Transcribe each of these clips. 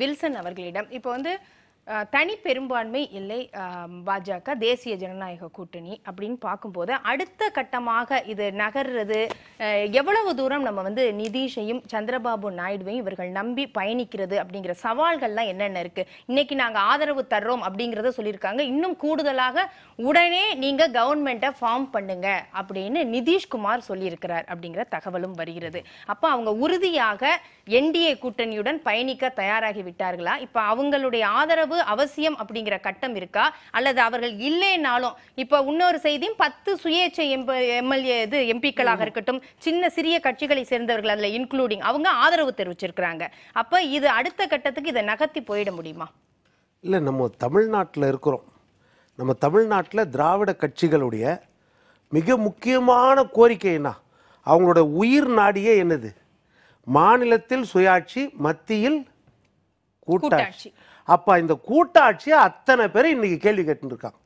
Wilson அவர்களிடம் இப்போ வந்து தனி பெரும்பான்மை இல்லை பாஜக தேசிய ஜனநாயக கூட்டணி அப்படின்னு பார்க்கும்போது அடுத்த கட்டமாக இது நகர்றது எவ்வளவு தூரம் நம்ம வந்து நிதிஷையும் சந்திரபாபு நாயுடுவையும் இவர்கள் நம்பி பயணிக்கிறது அப்படிங்கிற சவால்கள்லாம் என்னென்ன இருக்கு இன்னைக்கு நாங்கள் ஆதரவு தர்றோம் அப்படிங்கிறத சொல்லியிருக்காங்க இன்னும் கூடுதலாக உடனே நீங்க கவர்மெண்ட்டை ஃபார்ம் பண்ணுங்க அப்படின்னு நிதிஷ்குமார் சொல்லியிருக்கிறார் அப்படிங்கிற தகவலும் வருகிறது அப்போ அவங்க உறுதியாக என்டிஏ கூட்டணியுடன் பயணிக்க தயாராகி விட்டார்களா இப்போ அவங்களுடைய ஆதரவு அவசியம் அப்படிங்கிற கட்டம் இருக்கா அல்லது அவர்கள் இல்லைனாலும் இப்போ இன்னொரு செய்தியும் பத்து சுயேட்சை எம்எல்ஏ இது எம்பிக்களாக இருக்கட்டும் சின்ன சிறிய கட்சிகளை சேர்ந்தவர்கள் அதில் இன்க்ளூடிங் அவங்க ஆதரவு தெரிவிச்சிருக்கிறாங்க அப்போ இது அடுத்த கட்டத்துக்கு இதை நகர்த்தி போயிட முடியுமா இல்லை நம்ம தமிழ்நாட்டில் இருக்கிறோம் நம்ம தமிழ்நாட்டில் திராவிட கட்சிகளுடைய மிக முக்கியமான கோரிக்கை என்ன அவங்களோட உயிர் நாடியே என்னது மாநிலத்தில் சுயாட்சி மத்தியில் கூட்டாட்சி அப்போ இந்த கூட்டாட்சியை அத்தனை பேர் இன்றைக்கி கேள்வி கேட்டுருக்காங்க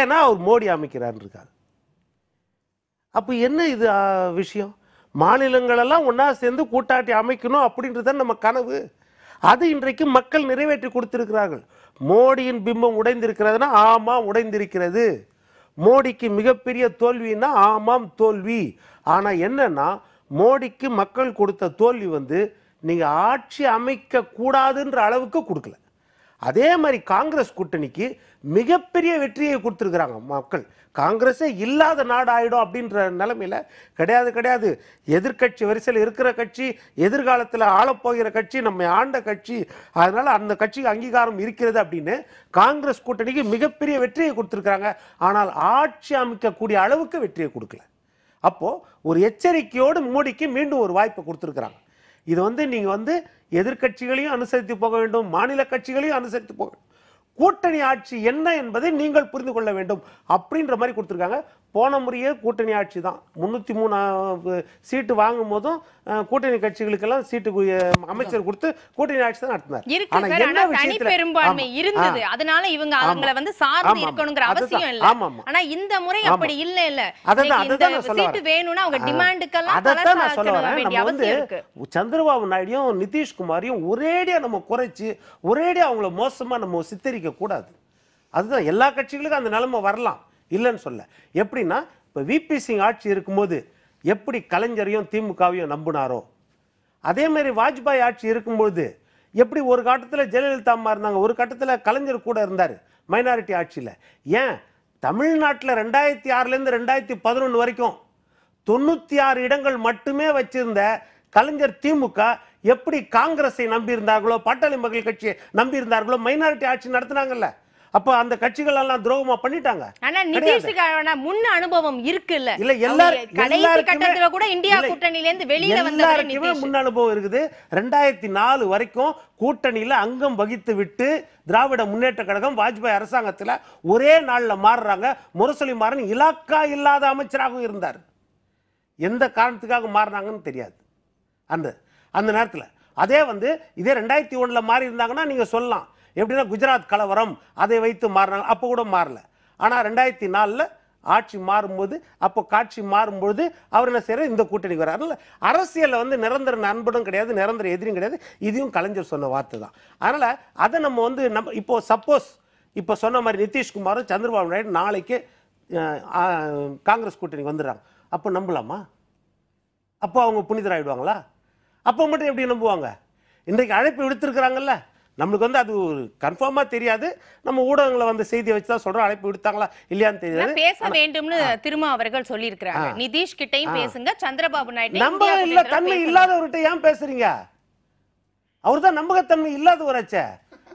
ஏன்னா அவர் மோடி அமைக்கிறான்னு இருக்காரு அப்போ என்ன இது விஷயம் மாநிலங்களெல்லாம் ஒன்றா சேர்ந்து கூட்டாட்டி அமைக்கணும் அப்படின்றது நம்ம கனவு அது இன்றைக்கு மக்கள் நிறைவேற்றி கொடுத்துருக்கிறார்கள் மோடியின் பிம்பம் உடைந்திருக்கிறதுனா ஆமாம் உடைந்திருக்கிறது மோடிக்கு மிகப்பெரிய தோல்வின்னா ஆமாம் தோல்வி ஆனால் என்னென்னா மோடிக்கு மக்கள் கொடுத்த தோல்வி வந்து நீங்கள் ஆட்சி அமைக்கக்கூடாதுன்ற அளவுக்கு கொடுக்கல அதே மாதிரி காங்கிரஸ் கூட்டணிக்கு மிகப்பெரிய வெற்றியை கொடுத்துருக்குறாங்க மக்கள் காங்கிரஸே இல்லாத நாடு ஆகிடும் அப்படின்ற நிலமையில் கிடையாது கிடையாது எதிர்கட்சி வரிசையில் இருக்கிற கட்சி எதிர்காலத்தில் ஆளப்போகிற கட்சி நம்ம ஆண்ட கட்சி அதனால் அந்த கட்சிக்கு அங்கீகாரம் இருக்கிறது அப்படின்னு காங்கிரஸ் கூட்டணிக்கு மிகப்பெரிய வெற்றியை கொடுத்துருக்குறாங்க ஆனால் ஆட்சி அமைக்கக்கூடிய அளவுக்கு வெற்றியை கொடுக்கல அப்போது ஒரு எச்சரிக்கையோடு மோடிக்கு மீண்டும் ஒரு வாய்ப்பை கொடுத்துருக்குறாங்க இது வந்து நீங்கள் வந்து எதிர்கட்சிகளையும் அனுசரித்து போக வேண்டும் மாநில கட்சிகளையும் அனுசரித்து போக கூட்டணி ஆட்சி என்ன என்பதை நீங்கள் புரிந்து கொள்ள வேண்டும் அப்படின்ற மாதிரி கொடுத்துருக்காங்க போன முறையே கூட்டணி ஆட்சி தான் முந்நூற்றி மூணு சீட்டு வாங்கும் போதும் கூட்டணி கட்சிகளுக்கெல்லாம் சீட்டு அமைச்சர் கொடுத்து கூட்டணி ஆட்சி தான் நடத்தினார் தனி பெரும்பான்மை இருந்தது அதனால இவங்க அவங்கள வந்து சார்ந்து இருக்கணுங்கிற அவசியம் இல்ல ஆனா இந்த முறை அப்படி இல்ல இல்ல அதான் சீட்டு வேணும்னா அவங்க டிமாண்டுக்கெல்லாம் அதான் நான் சொல்ல வரேன் வந்து சந்திரபாபு நாயுடையும் நிதிஷ்குமாரையும் ஒரேடியா நம்ம குறைச்சு ஒரேடியா அவங்கள மோசமா நம்ம சித்தரிக்க கூடாது அதுதான் எல்லா கட்சிகளுக்கும் அந்த நிலைமை வரலாம் இல்லைன்னு சொல்ல எப்படின்னா இப்போ விபி சிங் ஆட்சி இருக்கும்போது எப்படி கலைஞரையும் திமுகவையும் நம்பினாரோ அதே மாதிரி வாஜ்பாய் ஆட்சி இருக்கும்பொழுது எப்படி ஒரு கட்டத்தில் ஜெயலலிதா அம்மா இருந்தாங்க ஒரு கட்டத்தில் கலைஞர் கூட இருந்தார் மைனாரிட்டி ஆட்சியில் ஏன் தமிழ்நாட்டில் ரெண்டாயிரத்தி ஆறுலேருந்து ரெண்டாயிரத்தி பதினொன்று வரைக்கும் தொண்ணூற்றி ஆறு இடங்கள் மட்டுமே வச்சிருந்த கலைஞர் திமுக எப்படி காங்கிரஸை நம்பியிருந்தார்களோ பாட்டாளி மக்கள் கட்சியை நம்பியிருந்தார்களோ மைனாரிட்டி ஆட்சி நடத்தினாங்கல்ல அப்ப அந்த கட்சிகள் எல்லாம் துரோகமா பண்ணிட்டாங்க ஆனா நிதிஷ்க்கு முன் அனுபவம் இருக்கு இல்ல எல்லாரும் கடைசி கட்டத்துல கூட இந்தியா கூட்டணியில இருந்து வெளியில வந்தவங்க முன் அனுபவம் இருக்குது ரெண்டாயிரத்தி நாலு வரைக்கும் கூட்டணியில அங்கம் வகித்து விட்டு திராவிட முன்னேற்ற கழகம் வாஜ்பாய் அரசாங்கத்துல ஒரே நாள்ல மாறுறாங்க முரசொலி மாறன் இலாக்கா இல்லாத அமைச்சராகவும் இருந்தார் எந்த காரணத்துக்காக மாறினாங்கன்னு தெரியாது அந்த அந்த நேரத்துல அதே வந்து இதே ரெண்டாயிரத்தி ஒண்ணுல மாறி இருந்தாங்கன்னா நீங்க சொல்லலாம் எப்படின்னா குஜராத் கலவரம் அதை வைத்து மாறினாங்க அப்போ கூட மாறல ஆனால் ரெண்டாயிரத்தி நாலில் ஆட்சி மாறும்போது அப்போ காட்சி மாறும்பொழுது அவர் என்ன செய்கிறார் இந்த கூட்டணிக்கு வர்றாரு அரசியலில் வந்து நிரந்தர நண்பனும் கிடையாது நிரந்தர எதிரியும் கிடையாது இதையும் கலைஞர் சொன்ன வார்த்தை தான் அதனால் அதை நம்ம வந்து நம்ம இப்போது சப்போஸ் இப்போ சொன்ன மாதிரி நிதிஷ்குமாரும் சந்திரபாபு நாயுடு நாளைக்கு காங்கிரஸ் கூட்டணிக்கு வந்துடுறாங்க அப்போ நம்பலாமா அப்போ அவங்க புனிதராகிடுவாங்களா அப்போ மட்டும் எப்படி நம்புவாங்க இன்றைக்கு அழைப்பு விடுத்திருக்கிறாங்கல்ல நம்மளுக்கு வந்து அது ஒரு கன்ஃபார்மா தெரியாது நம்ம ஊடகங்களை வந்து செய்தி வச்சு தான் சொல்றோம் அழைப்பு விடுத்தாங்களா இல்லையான்னு தெரியாது பேச வேண்டும்னு திருமா அவர்கள் சொல்லியிருக்கிறாங்க நிதிஷ் கிட்டையும் பேசுங்க சந்திரபாபு நாயுடு நம்ம இல்ல தன்மை இல்லாதவர்கிட்ட ஏன் பேசுறீங்க அவர் தான் நம்பகத்தன்மை அச்சை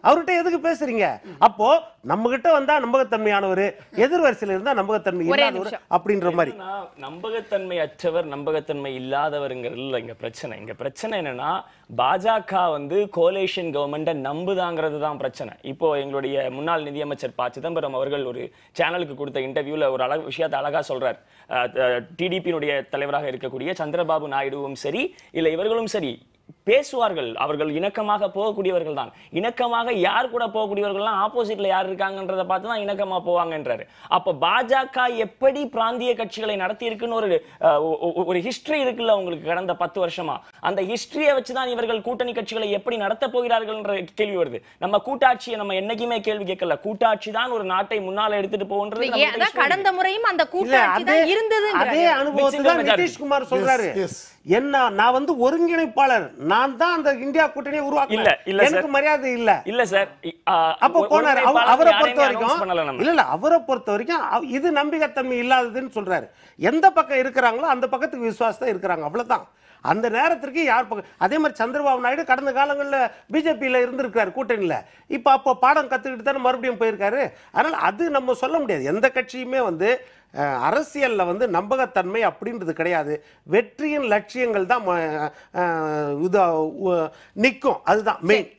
அவர்கிட்ட எதுக்கு பேசுறீங்க அப்போ நம்ம கிட்ட வந்தா நம்பகத்தன்மையானவர் எதிர்வரிசையில் இருந்தா நம்பகத்தன்மை இல்லாதவர் அப்படின்ற மாதிரி நம்பகத்தன்மை அற்றவர் நம்பகத்தன்மை இல்லாதவருங்கிறது இங்க பிரச்சனை இங்க பிரச்சனை என்னன்னா பாஜக வந்து கோலேஷன் கவர்மெண்ட்டை நம்புதாங்கிறது தான் பிரச்சனை இப்போ எங்களுடைய முன்னாள் நிதியமைச்சர் ப சிதம்பரம் அவர்கள் ஒரு சேனலுக்கு கொடுத்த இன்டர்வியூல ஒரு அழகு விஷயத்தை அழகா சொல்றார் டிடிபியினுடைய தலைவராக இருக்கக்கூடிய சந்திரபாபு நாயுடுவும் சரி இல்லை இவர்களும் சரி பேசுவார்கள் அவர்கள் இணக்கமாக போகக்கூடியவர்கள் தான் இணக்கமாக யார் கூட போகக்கூடியவர்கள்லாம் ஆப்போசிட்ல யார் இருக்காங்கன்றதை பார்த்து தான் இணக்கமாக போவாங்கன்றாரு அப்போ பாஜக எப்படி பிராந்திய கட்சிகளை நடத்தியிருக்குன்னு ஒரு ஒரு ஹிஸ்ட்ரி இருக்குல்ல உங்களுக்கு கடந்த பத்து வருஷமா அந்த ஹிஸ்டரியை வச்சு தான் இவர்கள் கூட்டணி கட்சிகளை எப்படி நடத்த போகிறார்கள்ன்ற கேள்வி வருது நம்ம கூட்டாட்சியை நம்ம என்னைக்குமே கேள்வி கேட்கல கூட்டாட்சி தான் ஒரு நாட்டை முன்னால எடுத்துட்டு போகின்றது கடந்த முறையும் அந்த கூட்டாட்சி இருந்தது அதே அனுபவத்தை நிதிஷ்குமார் சொல்றாரு என்ன நான் வந்து ஒருங்கிணைப்பாளர் நான் தான் அந்த இந்தியா கூட்டணியை உருவாக்கல இல்ல இல்ல எனக்கு மரியாதை இல்ல இல்ல சார் அப்போ போனாரு அவரை பொறுத்த வரைக்கும் இல்ல இல்ல அவரை பொறுத்த வரைக்கும் இது நம்பிக்கைத்தன்மை இல்லாததுன்னு சொல்றாரு எந்த பக்கம் இருக்கிறாங்களோ அந்த பக்கத்துக்கு விசுவாசத்தை இருக்கிறாங்க அவ்வளவுதான் அந்த நேரத்திற்கு யார் பக்கம் அதே மாதிரி சந்திரபாபு நாயுடு கடந்த காலங்களில் பிஜேபியில் இருந்திருக்காரு கூட்டணியில் இப்போ அப்போ பாடம் கற்றுக்கிட்டு தானே மறுபடியும் போயிருக்காரு அதனால் அது நம்ம சொல்ல முடியாது எந்த கட்சியுமே வந்து அரசியலில் வந்து நம்பகத்தன்மை அப்படின்றது கிடையாது வெற்றியின் லட்சியங்கள் தான் இது நிற்கும் அதுதான் மெயின்